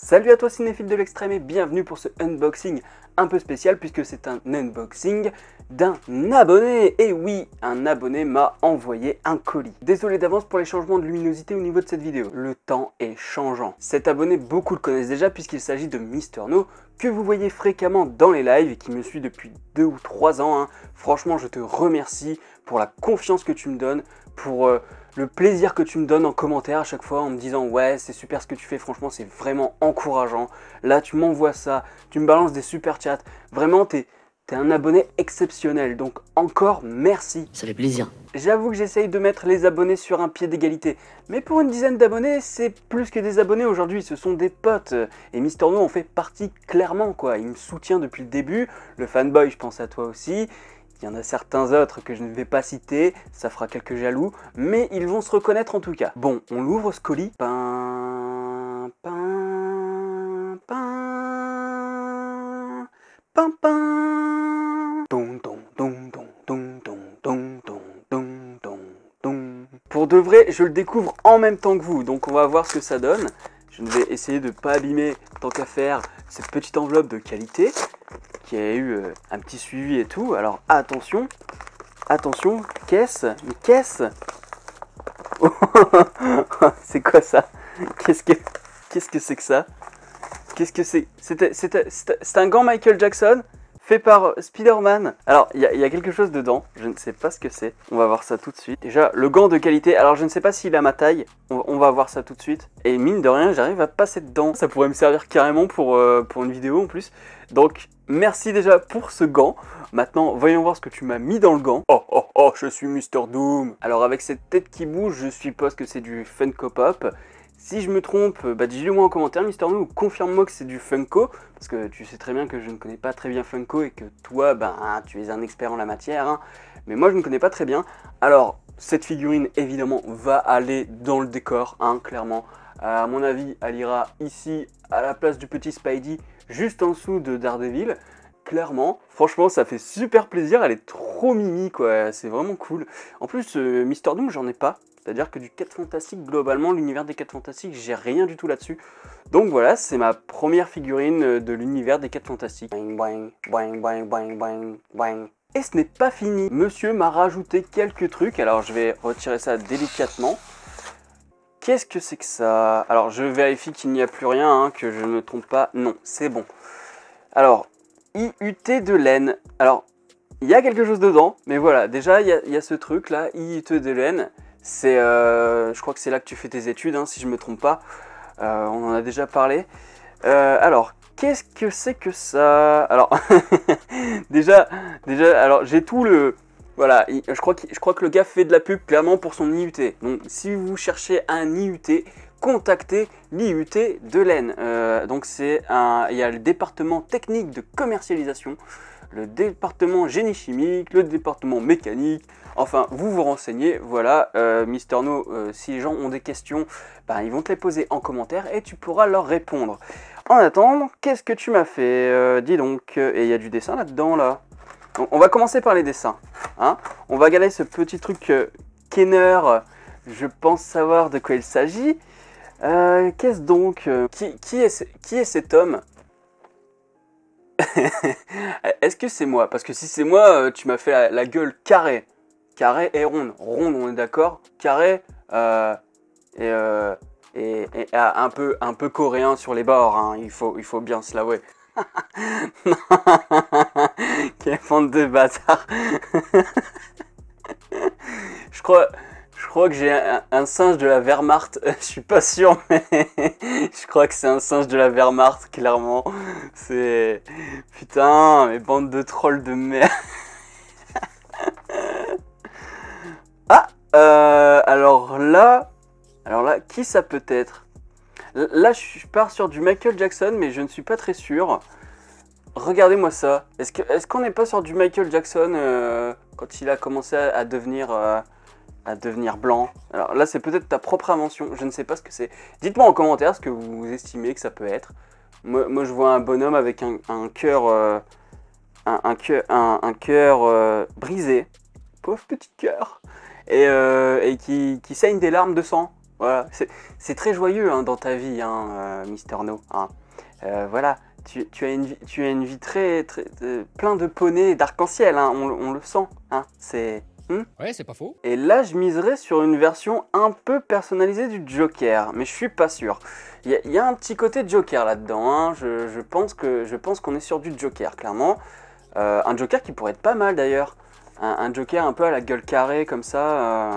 Salut à toi cinéphile de l'extrême et bienvenue pour ce unboxing un peu spécial puisque c'est un unboxing d'un abonné. Et oui, un abonné m'a envoyé un colis. Désolé d'avance pour les changements de luminosité au niveau de cette vidéo. Le temps est changeant. Cet abonné, beaucoup le connaissent déjà puisqu'il s'agit de Mister No que vous voyez fréquemment dans les lives et qui me suit depuis deux ou trois ans. Hein. Franchement, je te remercie pour la confiance que tu me donnes, pour euh, le plaisir que tu me donnes en commentaire à chaque fois en me disant ouais c'est super ce que tu fais, franchement c'est vraiment encourageant. Là tu m'envoies ça, tu me balances des super chats, vraiment t'es... un abonné exceptionnel, donc encore merci. Ça fait plaisir. J'avoue que j'essaye de mettre les abonnés sur un pied d'égalité, mais pour une dizaine d'abonnés, c'est plus que des abonnés aujourd'hui, ce sont des potes. Et Mister No en fait partie clairement, quoi. Il me soutient depuis le début, le fanboy, je pense à toi aussi. Il y en a certains autres que je ne vais pas citer, ça fera quelques jaloux, mais ils vont se reconnaître en tout cas. Bon, on l'ouvre ce colis. Pour de vrai, je le découvre en même temps que vous, donc on va voir ce que ça donne. Je ne vais essayer de pas abîmer tant qu'à faire cette petite enveloppe de qualité. Qui a eu euh, un petit suivi et tout. Alors attention, attention, caisse, une caisse. c'est quoi ça Qu'est-ce que qu'est-ce que c'est que ça Qu'est-ce que c'est C'est un gant Michael Jackson fait par euh, Spider-Man. Alors, il y, a quelque chose dedans, je ne sais pas ce que c'est. On va voir ça tout de suite. Déjà, le gant de qualité, alors je ne sais pas s'il a ma taille, on, va voir ça tout de suite. Et mine de rien, j'arrive à passer dedans. Ça pourrait me servir carrément pour, euh, pour une vidéo en plus. Donc, merci déjà pour ce gant. Maintenant, voyons voir ce que tu m'as mis dans le gant. Oh, oh, oh, je suis Mr. Doom. Alors, avec cette tête qui bouge, je suppose que c'est du Funko Pop. Si je me trompe, euh, bah, dis-le moi en commentaire, Mister No, confirme-moi que c'est du Funko, parce que tu sais très bien que je ne connais pas très bien Funko et que toi, ben, tu es un expert en la matière, hein. mais moi je ne connais pas très bien. Alors, cette figurine, évidemment, va aller dans le décor, hein, clairement. Euh, à mon avis, elle ira ici, à la place du petit Spidey, juste en dessous de Daredevil clairement. Franchement, ça fait super plaisir. Elle est trop mimi, quoi. C'est vraiment cool. En plus, euh, Mister Doom, j'en ai pas. C'est-à-dire que du 4 fantastique, globalement, l'univers des 4 fantastiques, j'ai rien du tout là-dessus. Donc voilà, c'est ma première figurine euh, de l'univers des 4 fantastiques. bang, bang, bang. et ce n'est pas fini. Monsieur m'a rajouté quelques trucs, alors je vais retirer ça délicatement. Qu'est-ce que c'est que ça Alors je vérifie qu'il n'y a plus rien, hein, que je ne me trompe pas. Non, c'est bon. Alors, IUT de laine. Alors, il y a quelque chose dedans, mais voilà, déjà il y, y, a ce truc là, IUT de laine. C'est, euh, je crois que c'est là que tu fais tes études, hein, si je ne me trompe pas. Euh, on en a déjà parlé. Euh, alors, qu'est-ce que c'est que ça Alors, déjà, déjà, alors j'ai tout le, voilà, je crois, que, je crois que le gars fait de la pub clairement pour son IUT. Donc, si vous cherchez un IUT, contactez l'IUT de l'Aisne. donc, c'est il y a le département technique de commercialisation le département génie chimique, le département mécanique, enfin vous vous renseignez, voilà, euh, Mister No, euh, si les gens ont des questions, ben, ils vont te les poser en commentaire et tu pourras leur répondre. En attendant, qu'est-ce que tu m'as fait euh, Dis donc, et il y a du dessin là-dedans là. on va commencer par les dessins. Hein on va galer ce petit truc Kenner, je pense savoir de quoi il s'agit. qu'est-ce donc qui, est, qui est cet homme Est-ce que c'est moi Parce que si c'est moi, euh, tu m'as fait la, gueule carré. Carré et ronde. Ronde, on est d'accord Carré euh, et, euh, ah, un, peu, un peu coréen sur les bords. Hein. Il, faut, il faut bien se l'avouer. Quelle de bâtard Je crois... Je crois que j'ai un, singe de la Wehrmacht. Je suis pas sûr, mais je crois que c'est un singe de la Wehrmacht, clairement. C'est. Putain, mes bandes de trolls de merde. ah euh, Alors là. Alors là, qui ça peut être Là, je pars sur du Michael Jackson, mais je ne suis pas très sûr. Regardez-moi ça. Est-ce qu'on est n'est pas sur du Michael Jackson euh, quand il a commencé à, devenir. Euh, à devenir blanc. Alors là, c'est peut-être ta propre invention, je ne sais pas ce que c'est. Dites-moi en commentaire ce que vous estimez que ça peut être. Moi, je vois un bonhomme avec un, cœur... Euh, un, cœur, un, euh, brisé. Pauvre petit cœur. Et, euh, qui, saigne des larmes de sang. Voilà. C'est très joyeux hein, dans ta vie, hein, Mister No. Hein. voilà. Tu, as une vie, tu as une vie très, très, plein de poney d'arc-en-ciel, on, on, le sent. C'est Hmm. ouais, c'est pas faux. Et là, je miserais sur une version un peu personnalisée du Joker, mais je suis pas sûr. Il y, a un petit côté Joker là-dedans, hein. je, pense que je qu'on est sur du Joker, clairement. Euh, un Joker qui pourrait être pas mal d'ailleurs. Un, Joker un peu à la gueule carrée comme ça.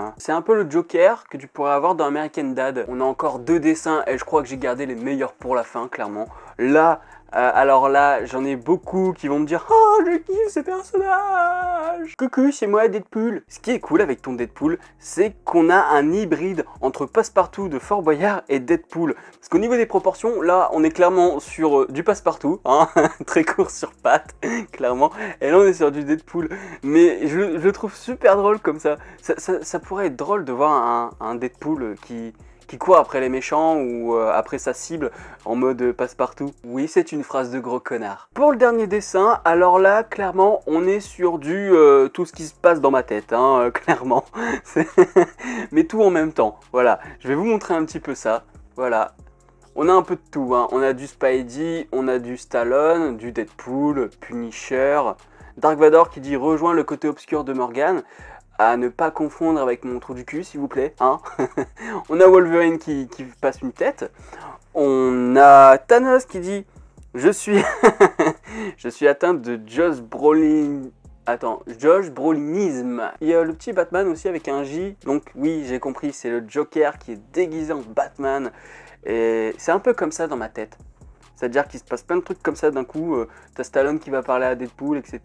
Euh. C'est un peu le Joker que tu pourrais avoir dans American Dad. On a encore deux dessins et je crois que j'ai gardé les meilleurs pour la fin, clairement. Là, euh, alors là, j'en ai beaucoup qui vont me dire Oh, je kiffe ces personnages Coucou, c'est moi Deadpool Ce qui est cool avec ton Deadpool, c'est qu'on a un hybride entre Passepartout de Fort Boyard et Deadpool. Parce qu'au niveau des proportions, là, on est clairement sur euh, du Passepartout, hein, très court sur pattes, clairement, et là on est sur du Deadpool. Mais je, le trouve super drôle comme ça. Ça, pourrait être drôle de voir un, un Deadpool qui qui court après les méchants ou euh, après sa cible en mode passe-partout. Oui, c'est une phrase de gros connard. Pour le dernier dessin, alors là, clairement, on est sur du euh, tout ce qui se passe dans ma tête, hein, euh, clairement. Mais tout en même temps, voilà. Je vais vous montrer un petit peu ça, voilà. On a un peu de tout, hein. on a du Spidey, on a du Stallone, du Deadpool, Punisher, Dark Vador qui dit rejoint le côté obscur de Morgan à ne pas confondre avec mon trou du cul, s'il vous plaît. Hein. on a Wolverine qui, passe une tête. On a Thanos qui dit Je suis, je suis atteint de Josh Brolin. Attends, Josh Brolinisme. Il y a le petit Batman aussi avec un J. Donc, oui, j'ai compris, c'est le Joker qui est déguisé en Batman. Et c'est un peu comme ça dans ma tête. C'est-à-dire qu'il se passe plein de trucs comme ça d'un coup. Euh, t'as Stallone qui va parler à Deadpool, etc.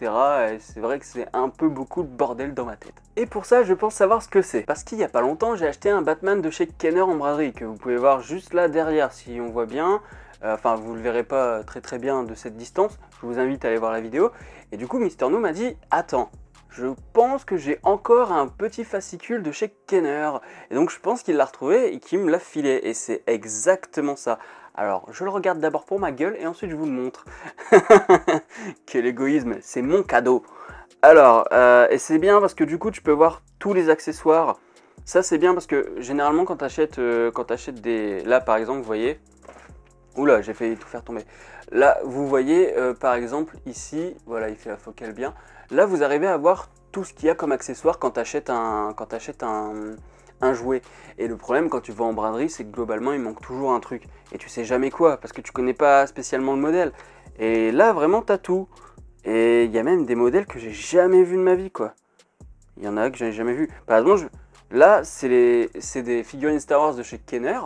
Et c'est vrai que c'est un peu beaucoup de bordel dans ma tête. Et pour ça, je pense savoir ce que c'est. Parce qu'il y a pas longtemps, j'ai acheté un Batman de chez Kenner en braderie, que vous pouvez voir juste là derrière si on voit bien. Euh, enfin, vous le verrez pas très très bien de cette distance. Je vous invite à aller voir la vidéo. Et du coup, Mister No m'a dit Attends, je pense que j'ai encore un petit fascicule de chez Kenner. Et donc je pense qu'il l'a retrouvé et qu'il me l'a filé. Et c'est exactement ça. Alors, je le regarde d'abord pour ma gueule et ensuite je vous le montre. Quel égoïsme, c'est mon cadeau. Alors, euh, et c'est bien parce que du coup, tu peux voir tous les accessoires. Ça, c'est bien parce que généralement, quand tu achètes, euh, achètes, des... Là, par exemple, vous voyez, Oula, j'ai fait tout faire tomber. Là, vous voyez, euh, par exemple, ici, voilà, il fait la focale bien. Là, vous arrivez à voir tout ce qu'il y a comme accessoire quand tu achètes, un, quand achètes un, jouet. Et le problème, quand tu vas en braderie, c'est que globalement, il manque toujours un truc. Et tu sais jamais quoi, parce que tu connais pas spécialement le modèle. Et là, vraiment, t'as tout. Et il y a même des modèles que j'ai jamais vus de ma vie, quoi. Il y en a que j'ai jamais vu. Par exemple, là, c'est des figurines Star Wars de chez Kenner.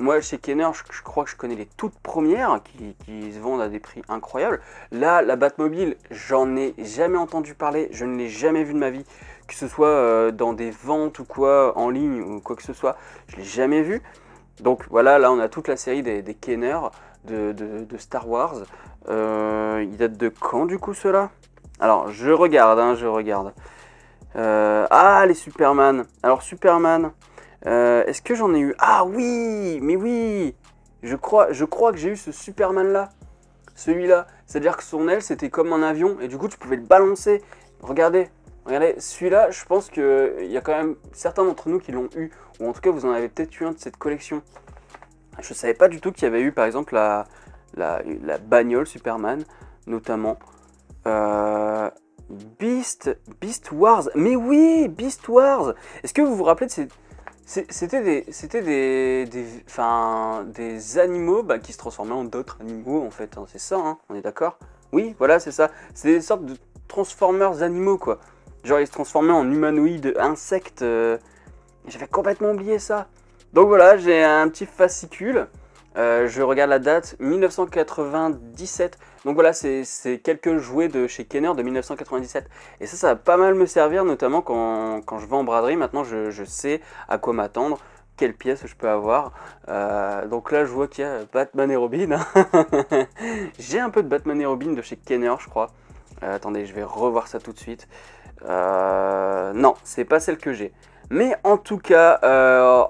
Moi, chez Kenner, je, crois que je connais les toutes premières qui, se vendent à des prix incroyables. Là, la Batmobile, j'en ai jamais entendu parler, je ne l'ai jamais vue de ma vie, que ce soit euh, dans des ventes ou quoi, en ligne ou quoi que ce soit, je l'ai jamais vue. Donc voilà, là on a toute la série des, Kenner de, Star Wars. Euh, il date de quand du coup cela Alors je regarde, hein, je regarde. Euh, ah les Superman. Alors Superman, euh, est-ce que j'en ai eu Ah oui Mais oui je crois, je crois que j'ai eu ce Superman-là. Celui-là. C'est-à-dire que son aile, c'était comme un avion. Et du coup, tu pouvais le balancer. Regardez. Regardez, celui-là, je pense qu'il euh, y a quand même certains d'entre nous qui l'ont eu. Ou en tout cas, vous en avez peut-être eu un de cette collection. Je ne savais pas du tout qu'il y avait eu, par exemple, la, la, bagnole Superman, notamment. Euh, Beast, Beast Wars. Mais oui, Beast Wars Est-ce que vous vous rappelez de ces c'était des, c'était des, des animaux bah, qui se transformaient en d'autres animaux en fait. Hein, c'est ça, hein, on est d'accord Oui, voilà, c'est ça. C'est des sortes de transformers animaux quoi. Genre ils se transformaient en humanoïdes, insectes. Euh, j'avais complètement oublié ça. Donc voilà, j'ai un petit fascicule. Euh, je regarde la date 1997. Donc voilà, c'est quelques jouets de chez Kenner de 1997. Et ça, ça va pas mal me servir, notamment quand, je vais en braderie. Maintenant, je, sais à quoi m'attendre quelle pièce je peux avoir. Euh, donc là, je vois qu'il y a Batman et Robin. J'ai un peu de Batman et Robin de chez Kenner, je crois. Euh, attendez, je vais revoir ça tout de suite. Euh, non, c'est pas celle que j'ai. Mais en tout cas,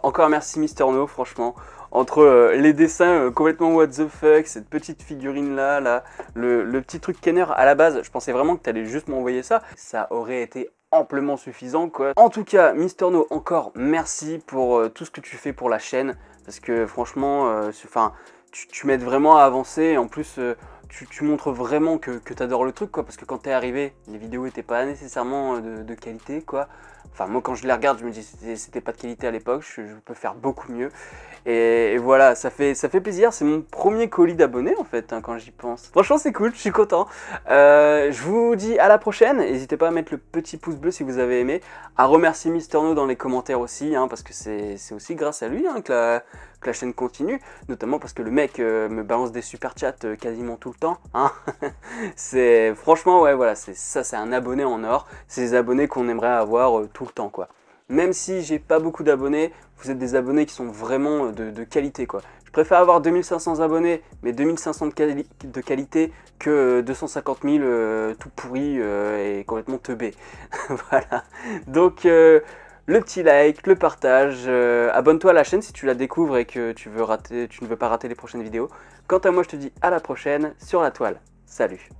encore merci Mister No, franchement entre euh, les dessins euh, complètement what the fuck, cette petite figurine là, là le, petit truc Kenner à la base, je pensais vraiment que t'allais juste m'envoyer ça, ça aurait été amplement suffisant quoi. En tout cas, Mister No, encore merci pour euh, tout ce que tu fais pour la chaîne, parce que franchement, enfin, tu, tu m'aides vraiment à avancer, et en plus tu, montres vraiment que, t'adores tu adores le truc, quoi, parce que quand t'es arrivé, les vidéos étaient pas nécessairement euh, de, qualité, quoi. Enfin, moi, quand je les regarde, je me dis c'était pas de qualité à l'époque, je, peux faire beaucoup mieux. Et, voilà, ça fait, ça fait plaisir, c'est mon premier colis d'abonnés, en fait, hein, quand j'y pense. Franchement, c'est cool, je suis content. Euh, je vous dis à la prochaine, n'hésitez pas à mettre le petit pouce bleu si vous avez aimé, à remercier Mister No dans les commentaires aussi, hein, parce que c'est aussi grâce à lui hein, que la que la chaîne continue, notamment parce que le mec euh, me balance des super chats euh, quasiment tout le temps. Hein. c'est franchement ouais voilà, c'est ça c'est un abonné en or, c'est des abonnés qu'on aimerait avoir euh, tout le temps quoi. Même si j'ai pas beaucoup d'abonnés, vous êtes des abonnés qui sont vraiment de, qualité quoi. Je préfère avoir 2500 abonnés, mais 2500 de, qualité que 250 000 tout pourri et complètement teubé. voilà. Donc le petit like, le partage, euh, abonne-toi à la chaîne si tu la découvres et que tu, veux rater, tu ne veux pas rater les prochaines vidéos. Quant à moi, je te dis à la prochaine sur la toile. Salut